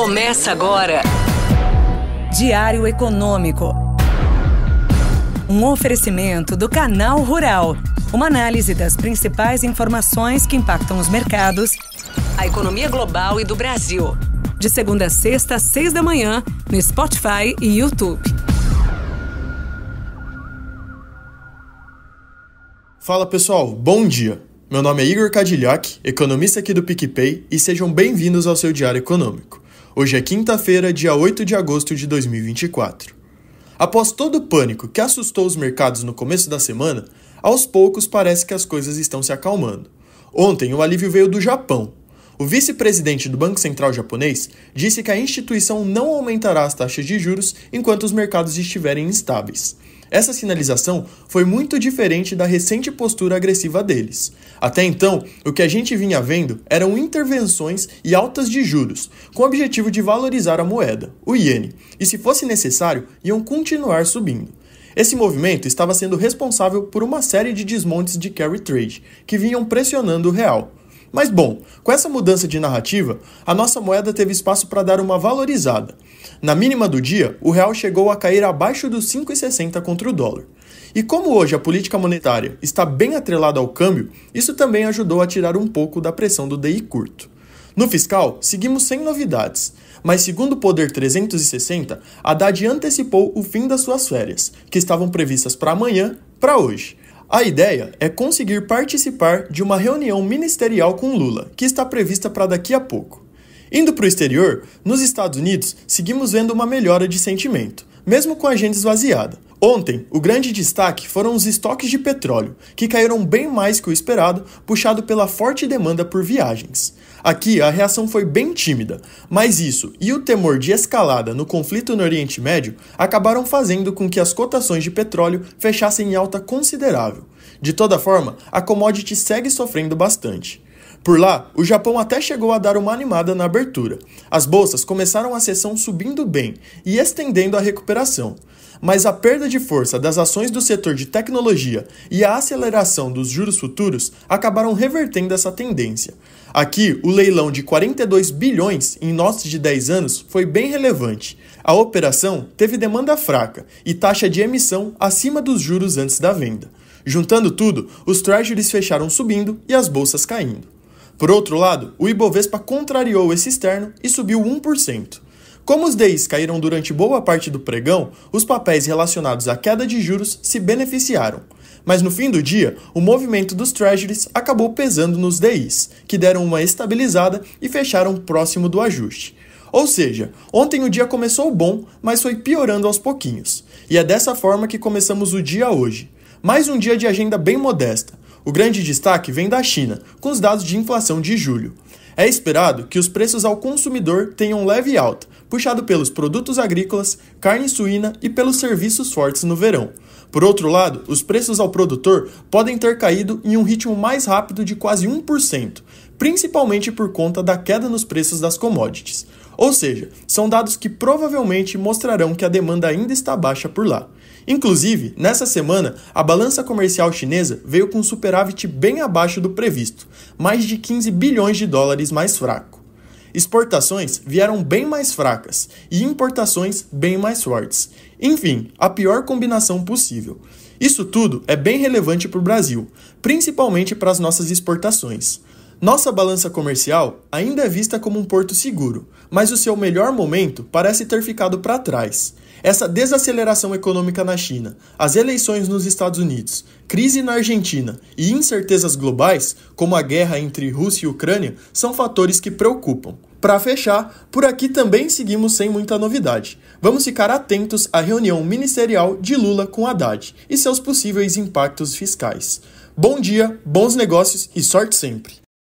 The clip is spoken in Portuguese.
Começa agora. Diário Econômico. Um oferecimento do Canal Rural. Uma análise das principais informações que impactam os mercados, a economia global e do Brasil. De segunda a sexta, às seis da manhã, no Spotify e YouTube. Fala pessoal, bom dia. Meu nome é Igor Cadilhac, economista aqui do PicPay, e sejam bem-vindos ao seu Diário Econômico. Hoje é quinta-feira, dia 8 de agosto de 2024. Após todo o pânico que assustou os mercados no começo da semana, aos poucos parece que as coisas estão se acalmando. Ontem, o alívio veio do Japão. O vice-presidente do Banco Central japonês disse que a instituição não aumentará as taxas de juros enquanto os mercados estiverem instáveis. Essa sinalização foi muito diferente da recente postura agressiva deles. Até então, o que a gente vinha vendo eram intervenções e altas de juros, com o objetivo de valorizar a moeda, o iene, e se fosse necessário, iam continuar subindo. Esse movimento estava sendo responsável por uma série de desmontes de carry trade, que vinham pressionando o real. Mas bom, com essa mudança de narrativa, a nossa moeda teve espaço para dar uma valorizada. Na mínima do dia, o real chegou a cair abaixo dos 5,60 contra o dólar. E como hoje a política monetária está bem atrelada ao câmbio, isso também ajudou a tirar um pouco da pressão do DI curto. No fiscal, seguimos sem novidades, mas segundo o Poder 360, Haddad antecipou o fim das suas férias, que estavam previstas para amanhã, para hoje. A ideia é conseguir participar de uma reunião ministerial com Lula, que está prevista para daqui a pouco. Indo para o exterior, nos Estados Unidos, seguimos vendo uma melhora de sentimento, mesmo com a agenda esvaziada. Ontem, o grande destaque foram os estoques de petróleo, que caíram bem mais que o esperado, puxado pela forte demanda por viagens. Aqui, a reação foi bem tímida, mas isso e o temor de escalada no conflito no Oriente Médio acabaram fazendo com que as cotações de petróleo fechassem em alta considerável. De toda forma, a commodity segue sofrendo bastante. Por lá, o Japão até chegou a dar uma animada na abertura. As bolsas começaram a sessão subindo bem e estendendo a recuperação mas a perda de força das ações do setor de tecnologia e a aceleração dos juros futuros acabaram revertendo essa tendência. Aqui, o leilão de 42 bilhões em notas de 10 anos foi bem relevante. A operação teve demanda fraca e taxa de emissão acima dos juros antes da venda. Juntando tudo, os treasuries fecharam subindo e as bolsas caindo. Por outro lado, o Ibovespa contrariou esse externo e subiu 1%. Como os DIs caíram durante boa parte do pregão, os papéis relacionados à queda de juros se beneficiaram. Mas no fim do dia, o movimento dos treasuries acabou pesando nos DIs, que deram uma estabilizada e fecharam próximo do ajuste. Ou seja, ontem o dia começou bom, mas foi piorando aos pouquinhos. E é dessa forma que começamos o dia hoje. Mais um dia de agenda bem modesta. O grande destaque vem da China, com os dados de inflação de julho. É esperado que os preços ao consumidor tenham leve alta, puxado pelos produtos agrícolas, carne suína e pelos serviços fortes no verão. Por outro lado, os preços ao produtor podem ter caído em um ritmo mais rápido de quase 1%, principalmente por conta da queda nos preços das commodities. Ou seja, são dados que provavelmente mostrarão que a demanda ainda está baixa por lá. Inclusive, nessa semana, a balança comercial chinesa veio com um superávit bem abaixo do previsto, mais de 15 bilhões de dólares mais fraco. Exportações vieram bem mais fracas e importações bem mais fortes. Enfim, a pior combinação possível. Isso tudo é bem relevante para o Brasil, principalmente para as nossas exportações. Nossa balança comercial ainda é vista como um porto seguro, mas o seu melhor momento parece ter ficado para trás. Essa desaceleração econômica na China, as eleições nos Estados Unidos, crise na Argentina e incertezas globais, como a guerra entre Rússia e Ucrânia, são fatores que preocupam. Para fechar, por aqui também seguimos sem muita novidade. Vamos ficar atentos à reunião ministerial de Lula com Haddad e seus possíveis impactos fiscais. Bom dia, bons negócios e sorte sempre!